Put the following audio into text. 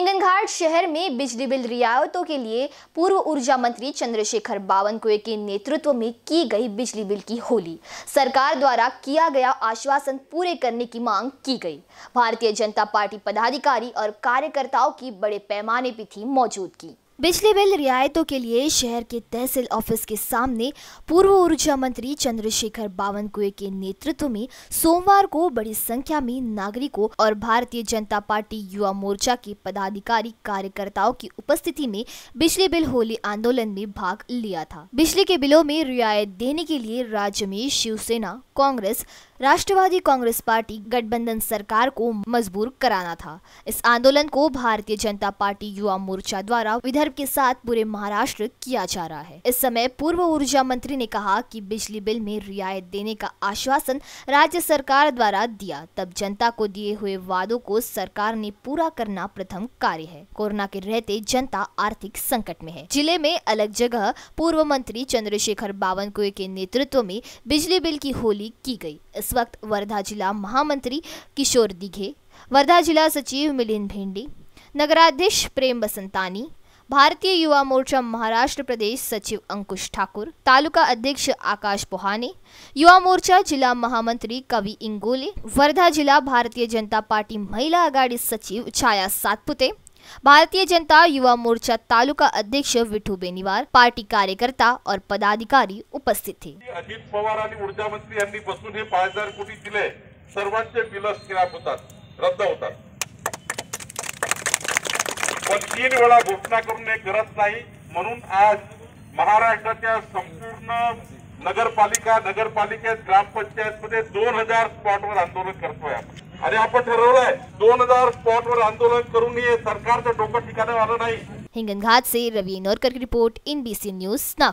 हिंगनघाट शहर में बिजली बिल रियायतों के लिए पूर्व ऊर्जा मंत्री चंद्रशेखर बावनकुए के नेतृत्व में की गई बिजली बिल की होली सरकार द्वारा किया गया आश्वासन पूरे करने की मांग की गई भारतीय जनता पार्टी पदाधिकारी और कार्यकर्ताओं की बड़े पैमाने पर थी मौजूदगी बिजली बिल रियायतों के लिए शहर के तहसील ऑफिस के सामने पूर्व ऊर्जा मंत्री चंद्रशेखर बावनकुए के नेतृत्व में सोमवार को बड़ी संख्या में नागरिकों और भारतीय जनता पार्टी युवा मोर्चा के पदाधिकारी कार्यकर्ताओं की उपस्थिति में बिजली बिल होली आंदोलन में भाग लिया था बिजली के बिलों में रियायत देने के लिए राज्य में शिवसेना कांग्रेस राष्ट्रवादी कांग्रेस पार्टी गठबंधन सरकार को मजबूर कराना था इस आंदोलन को भारतीय जनता पार्टी युवा मोर्चा द्वारा विदर्भ के साथ पूरे महाराष्ट्र किया जा रहा है इस समय पूर्व ऊर्जा मंत्री ने कहा कि बिजली बिल में रियायत देने का आश्वासन राज्य सरकार द्वारा दिया तब जनता को दिए हुए वादों को सरकार ने पूरा करना प्रथम कार्य है कोरोना के रहते जनता आर्थिक संकट में है जिले में अलग जगह पूर्व मंत्री चंद्रशेखर बावनकुए के नेतृत्व में बिजली बिल की होली की गयी इस वक्त वर्धा जिला महामंत्री किशोर दिघे वर्धा जिला सचिव मिलिंद भेंडी नगराध्यक्ष प्रेम बसंतानी भारतीय युवा मोर्चा महाराष्ट्र प्रदेश सचिव अंकुश ठाकुर तालुका अध्यक्ष आकाश पोहाने युवा मोर्चा जिला महामंत्री कवि इंगोले वर्धा जिला भारतीय जनता पार्टी महिला आघाडी सचिव छाया सातपुते भारतीय जनता युवा मोर्चा तालुका अध्यक्ष विठू बेनीवार पार्टी कार्यकर्ता और पदाधिकारी उपस्थित थे अजित पवार ऊर्जा मंत्री यांनी बसून हे पाच हजार कोटी दिले सर्वांचे बिल स्क्रॅप होतात रद्द होतात तीन वेळा घोषणा कर हे करत नाही म्हणून आज महाराष्ट्राच्या संपूर्ण नगरपालिका नगरपालिकेत ग्रामपंचायतमध्ये दोन हजार स्पॉटवर आंदोलन करतोय आपण आणि आपण दोन हजार आंदोलन करून हे सरकारचं डोकं से रवि नोरकर की report in B C news Nagpur